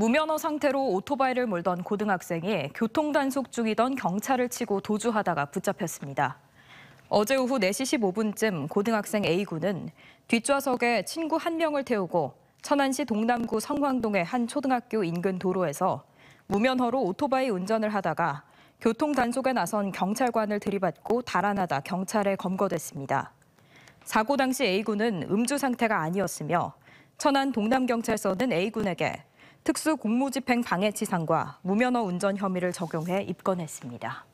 무면허 상태로 오토바이를 몰던 고등학생이 교통단속 중이던 경찰을 치고 도주하다가 붙잡혔습니다. 어제 오후 4시 15분쯤 고등학생 A군은 뒷좌석에 친구 한 명을 태우고 천안시 동남구 성황동의 한 초등학교 인근 도로에서 무면허로 오토바이 운전을 하다가 교통단속에 나선 경찰관을 들이받고 달아나다 경찰에 검거됐습니다. 사고 당시 A군은 음주 상태가 아니었으며 천안 동남경찰서는 A군에게 특수 공무집행 방해치상과 무면허 운전 혐의를 적용해 입건했습니다.